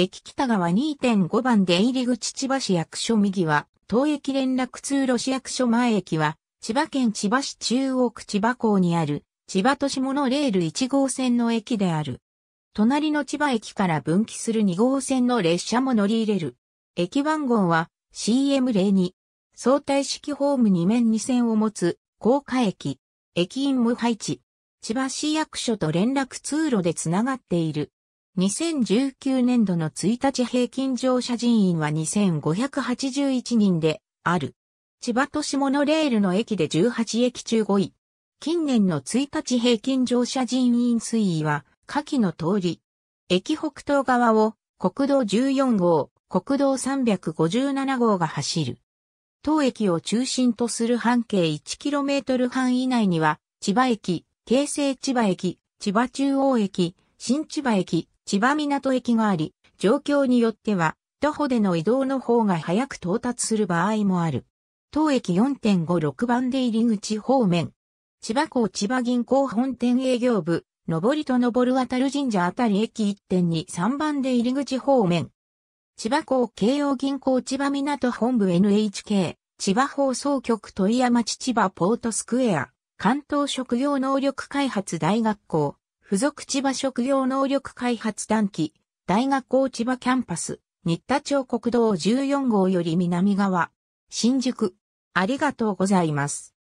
駅北側2.5番出入り口千葉市役所右は、東駅連絡通路市役所前駅は、千葉県千葉市中央区千葉港にある、千葉都市モノレール1号線の駅である。隣の千葉駅から分岐する2号線の列車も乗り入れる。駅番号は CM02。相対式ホーム2面2線を持つ、高架駅。駅員も配置。千葉市役所と連絡通路でつながっている。2019年度の1日平均乗車人員は2581人である。千葉都市モノレールの駅で18駅中5位。近年の1日平均乗車人員推移は、下記の通り。駅北東側を国道14号、国道357号が走る。当駅を中心とする半径 1km 半以内には、千葉駅、京成千葉駅、千葉中央駅、新千葉駅、千葉港駅があり、状況によっては、徒歩での移動の方が早く到達する場合もある。当駅4.56番出入り口方面。千葉港千葉銀行本店営業部、上りと上る渡る神社あたり駅1.23番出入り口方面。千葉港京葉銀行千葉港本部 NHK、千葉放送局問屋町千葉ポートスクエア、関東職業能力開発大学校、付属千葉職業能力開発団期、大学校千葉キャンパス、新田町国道14号より南側、新宿。ありがとうございます。